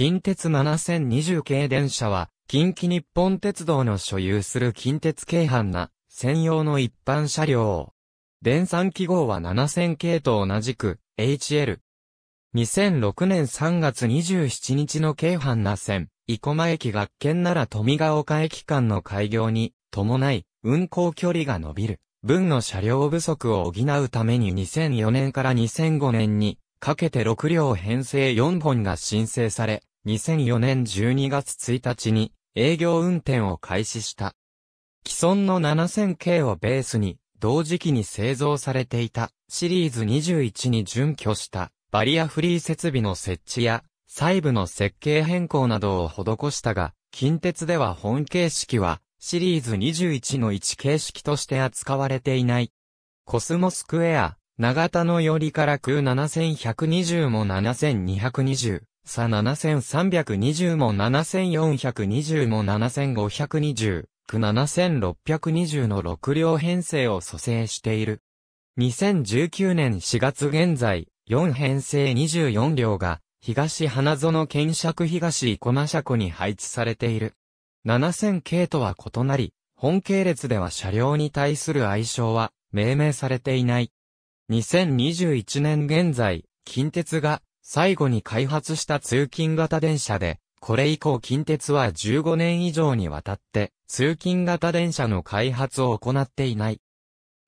近鉄7020系電車は、近畿日本鉄道の所有する近鉄京阪な専用の一般車両。電産記号は7000系と同じく HL。2006年3月27日の京阪な線、生駒駅学研なら富ヶ丘駅間の開業に伴い、運行距離が伸びる。分の車両不足を補うために2004年から2005年にかけて6両編成4本が申請され、2004年12月1日に営業運転を開始した。既存の 7000K をベースに同時期に製造されていたシリーズ21に準拠したバリアフリー設備の設置や細部の設計変更などを施したが、近鉄では本形式はシリーズ21の1形式として扱われていない。コスモスクエア、長田の寄りから空7120も7220、さ7320も7420も7520、く7620の6両編成を蘇生している。2019年4月現在、4編成24両が、東花園検釈東生駒車庫に配置されている。7000系とは異なり、本系列では車両に対する愛称は、命名されていない。2021年現在、近鉄が、最後に開発した通勤型電車で、これ以降近鉄は15年以上にわたって通勤型電車の開発を行っていない。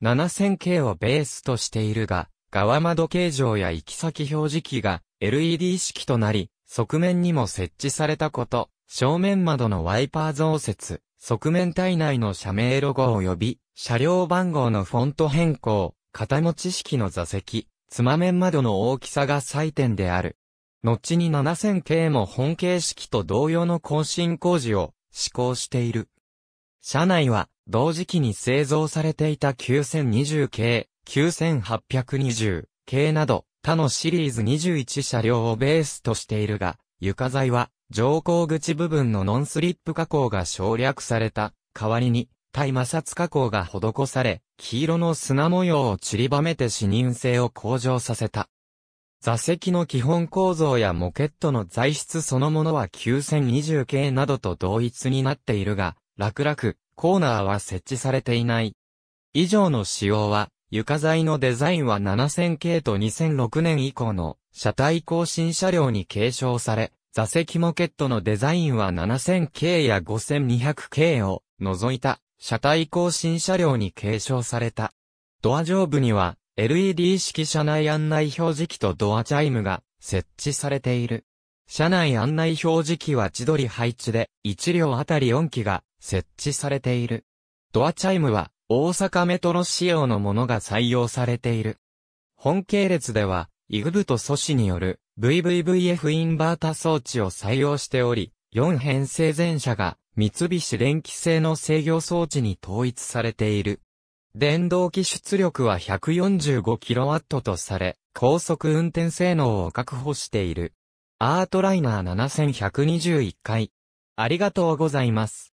7000系をベースとしているが、側窓形状や行き先表示器が LED 式となり、側面にも設置されたこと、正面窓のワイパー増設、側面体内の社名ロゴ及び、車両番号のフォント変更、型持ち式の座席、つまめん窓の大きさが採点である。後に 7000K も本形式と同様の更新工事を施行している。車内は同時期に製造されていた 9020K、9820K など他のシリーズ21車両をベースとしているが、床材は乗降口部分のノンスリップ加工が省略された代わりに対摩擦加工が施され、黄色の砂模様を散りばめて視認性を向上させた。座席の基本構造やモケットの材質そのものは9020系などと同一になっているが、楽々、コーナーは設置されていない。以上の仕様は、床材のデザインは7000系と2006年以降の車体更新車両に継承され、座席モケットのデザインは7000系や5200系を除いた車体更新車両に継承された。ドア上部には LED 式車内案内表示器とドアチャイムが設置されている。車内案内表示器は千鳥配置で1両あたり4機が設置されている。ドアチャイムは大阪メトロ仕様のものが採用されている。本系列では、イグブと素子による VVVF インバータ装置を採用しており、4編成全車が三菱電機製の制御装置に統一されている。電動機出力は 145kW とされ、高速運転性能を確保している。アートライナー7121回。ありがとうございます。